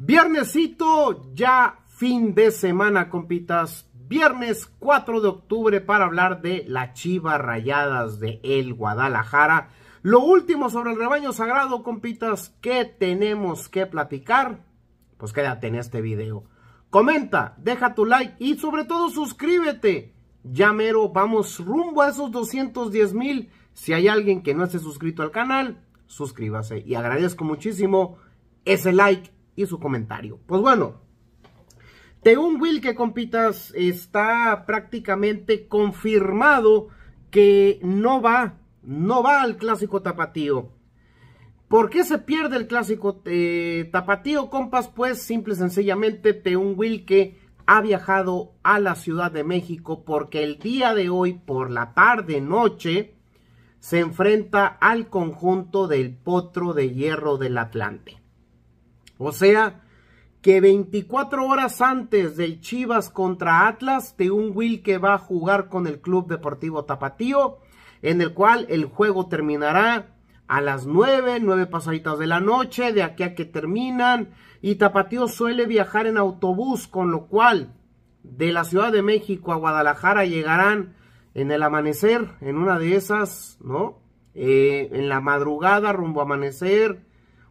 Viernesito, ya fin de semana, compitas. Viernes 4 de octubre para hablar de la Chiva Rayadas de El Guadalajara. Lo último sobre el rebaño sagrado, compitas, ¿qué tenemos que platicar? Pues quédate en este video. Comenta, deja tu like y sobre todo suscríbete. Ya mero, vamos rumbo a esos 210 mil. Si hay alguien que no esté suscrito al canal, suscríbase. Y agradezco muchísimo ese like y su comentario. Pues bueno, will que compitas, está prácticamente confirmado que no va, no va al clásico tapatío. ¿Por qué se pierde el clásico eh, tapatío, compas? Pues simple y sencillamente will que ha viajado a la Ciudad de México porque el día de hoy, por la tarde noche, se enfrenta al conjunto del Potro de Hierro del Atlante. O sea, que 24 horas antes del Chivas contra Atlas, de un Will que va a jugar con el Club Deportivo Tapatío, en el cual el juego terminará a las 9, 9 pasaditas de la noche, de aquí a que terminan, y Tapatío suele viajar en autobús, con lo cual de la Ciudad de México a Guadalajara llegarán en el amanecer, en una de esas, ¿no? Eh, en la madrugada rumbo a amanecer,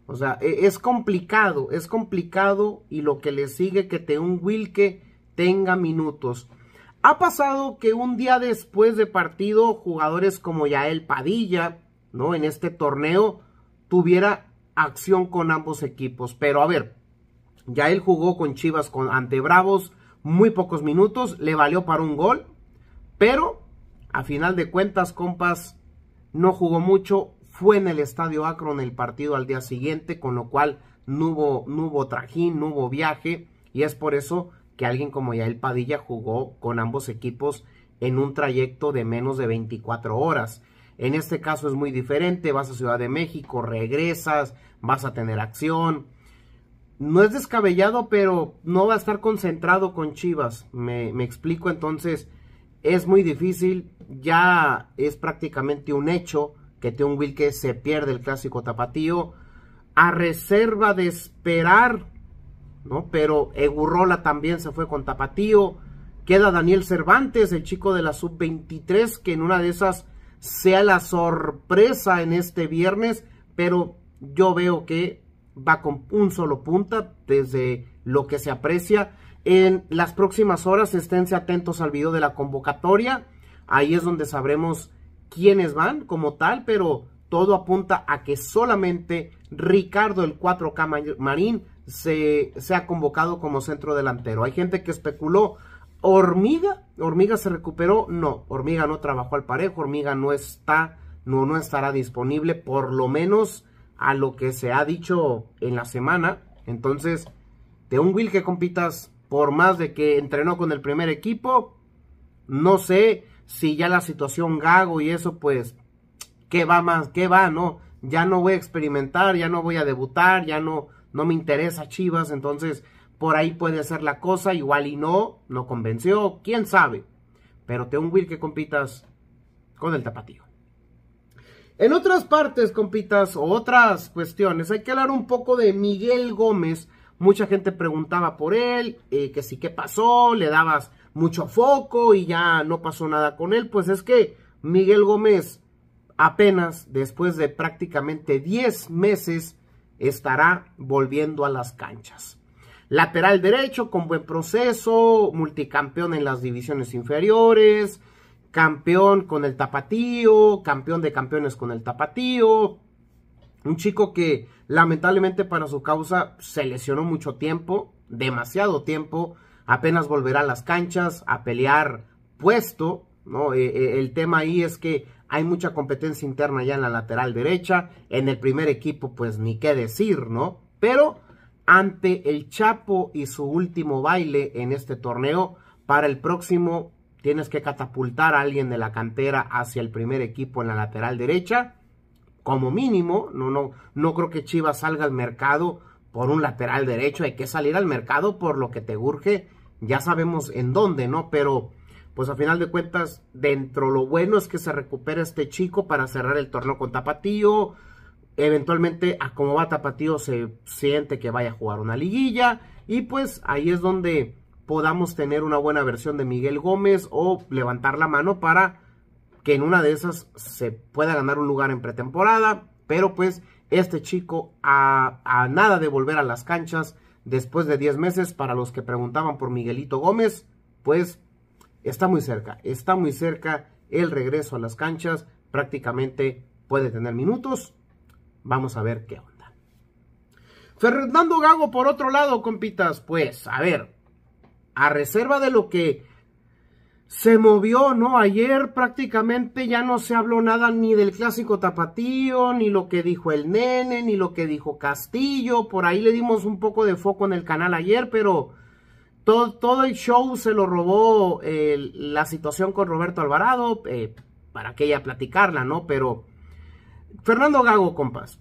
o sea, e, es complicado, es complicado y lo que le sigue que te un Wilke tenga minutos. Ha pasado que un día después de partido jugadores como Yael Padilla, ¿no? En este torneo tuviera acción con ambos equipos, pero a ver, Yael jugó con Chivas con, ante Bravos muy pocos minutos, le valió para un gol, pero a final de cuentas, compas, no jugó mucho, fue en el Estadio Akron el partido al día siguiente, con lo cual no hubo, hubo trajín, no hubo viaje, y es por eso que alguien como Yael Padilla jugó con ambos equipos en un trayecto de menos de 24 horas. En este caso es muy diferente, vas a Ciudad de México, regresas, vas a tener acción. No es descabellado, pero no va a estar concentrado con Chivas. me explico entonces, es muy difícil, ya es prácticamente un hecho que tiene Will que se pierde el clásico tapatío a reserva de esperar, ¿no? Pero Egurrola también se fue con tapatío. Queda Daniel Cervantes, el chico de la sub-23, que en una de esas sea la sorpresa en este viernes, pero yo veo que va con un solo punta desde lo que se aprecia. En las próximas horas esténse atentos al video de la convocatoria. Ahí es donde sabremos quiénes van como tal, pero todo apunta a que solamente Ricardo el 4K Marín se, se ha convocado como centro delantero. Hay gente que especuló, ¿hormiga? ¿Hormiga se recuperó? No, Hormiga no trabajó al parejo, Hormiga no está, no, no estará disponible, por lo menos a lo que se ha dicho en la semana. Entonces, de un Will que compitas, por más de que entrenó con el primer equipo, no sé si ya la situación gago y eso, pues, ¿qué va más? ¿Qué va? No, ya no voy a experimentar, ya no voy a debutar, ya no, no me interesa Chivas, entonces por ahí puede ser la cosa, igual y no, no convenció, quién sabe. Pero te un Will que compitas con el tapatío. En otras partes, compitas, otras cuestiones, hay que hablar un poco de Miguel Gómez, mucha gente preguntaba por él, eh, que si qué pasó, le dabas mucho foco y ya no pasó nada con él. Pues es que Miguel Gómez apenas después de prácticamente 10 meses estará volviendo a las canchas. Lateral derecho con buen proceso, multicampeón en las divisiones inferiores, campeón con el tapatío, campeón de campeones con el tapatío, un chico que lamentablemente para su causa se lesionó mucho tiempo, demasiado tiempo, apenas volverá a las canchas a pelear puesto, ¿no? E, e, el tema ahí es que hay mucha competencia interna ya en la lateral derecha, en el primer equipo pues ni qué decir, ¿no? Pero ante el Chapo y su último baile en este torneo, para el próximo tienes que catapultar a alguien de la cantera hacia el primer equipo en la lateral derecha como mínimo, no, no, no creo que Chivas salga al mercado por un lateral derecho, hay que salir al mercado por lo que te urge, ya sabemos en dónde, ¿no? Pero pues a final de cuentas, dentro lo bueno es que se recupera este chico para cerrar el torneo con Tapatío, eventualmente a como va Tapatío se siente que vaya a jugar una liguilla y pues ahí es donde podamos tener una buena versión de Miguel Gómez o levantar la mano para que en una de esas se pueda ganar un lugar en pretemporada, pero pues este chico a, nada de volver a las canchas después de 10 meses, para los que preguntaban por Miguelito Gómez, pues está muy cerca, está muy cerca el regreso a las canchas, prácticamente puede tener minutos, vamos a ver qué onda. Fernando Gago por otro lado, compitas, pues a ver, a reserva de lo que se movió, ¿no? Ayer prácticamente ya no se habló nada ni del clásico tapatío, ni lo que dijo el nene, ni lo que dijo Castillo. Por ahí le dimos un poco de foco en el canal ayer, pero todo, todo el show se lo robó eh, la situación con Roberto Alvarado, eh, para que ella platicarla, ¿no? Pero Fernando Gago, compas,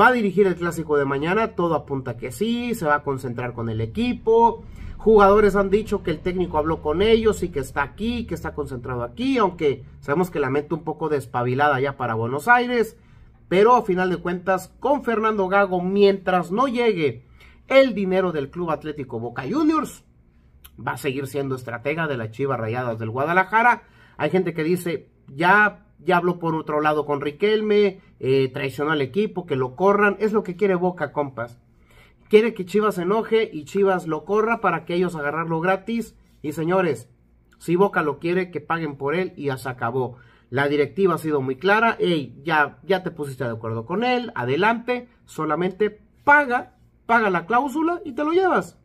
va a dirigir el clásico de mañana, todo apunta que sí, se va a concentrar con el equipo. Jugadores han dicho que el técnico habló con ellos y que está aquí, que está concentrado aquí, aunque sabemos que la mente un poco despabilada ya para Buenos Aires. Pero a final de cuentas, con Fernando Gago, mientras no llegue el dinero del Club Atlético Boca Juniors, va a seguir siendo estratega de las Chivas Rayadas del Guadalajara. Hay gente que dice, ya, ya habló por otro lado con Riquelme, eh, traicionó al equipo, que lo corran. Es lo que quiere Boca, compas quiere que Chivas se enoje y Chivas lo corra para que ellos agarrarlo gratis. Y señores, si Boca lo quiere, que paguen por él y ya se acabó. La directiva ha sido muy clara, Ey, ya, ya te pusiste de acuerdo con él, adelante, solamente paga, paga la cláusula y te lo llevas.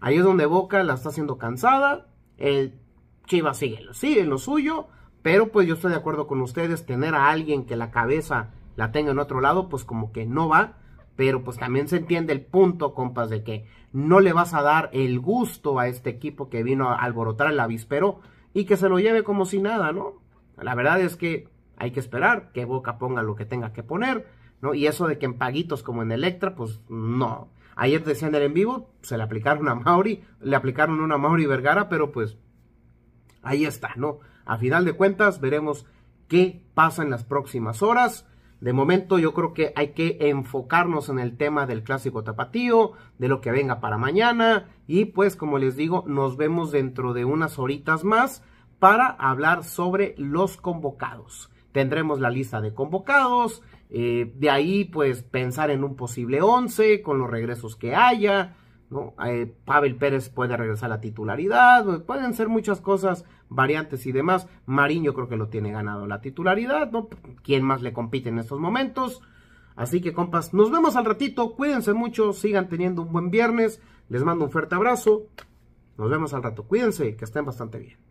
Ahí es donde Boca la está haciendo cansada, el Chivas sigue, sigue lo suyo, pero pues yo estoy de acuerdo con ustedes, tener a alguien que la cabeza la tenga en otro lado, pues como que no va pero pues también se entiende el punto, compas, de que no le vas a dar el gusto a este equipo que vino a alborotar el avispero y que se lo lleve como si nada, ¿no? La verdad es que hay que esperar que Boca ponga lo que tenga que poner, ¿no? Y eso de que en paguitos como en Electra, pues no. Ayer decían el en vivo, se le aplicaron a Mauri, le aplicaron una Mauri Vergara, pero pues ahí está, ¿no? A final de cuentas veremos qué pasa en las próximas horas. De momento yo creo que hay que enfocarnos en el tema del clásico tapatío, de lo que venga para mañana y pues como les digo, nos vemos dentro de unas horitas más para hablar sobre los convocados. Tendremos la lista de convocados, eh, de ahí pues pensar en un posible 11 con los regresos que haya, ¿no? Eh, Pavel Pérez puede regresar a la titularidad, pueden ser muchas cosas variantes y demás, Marín yo creo que lo tiene ganado la titularidad, ¿no? ¿Quién más le compite en estos momentos? Así que compas, nos vemos al ratito, cuídense mucho, sigan teniendo un buen viernes, les mando un fuerte abrazo, nos vemos al rato, cuídense, que estén bastante bien.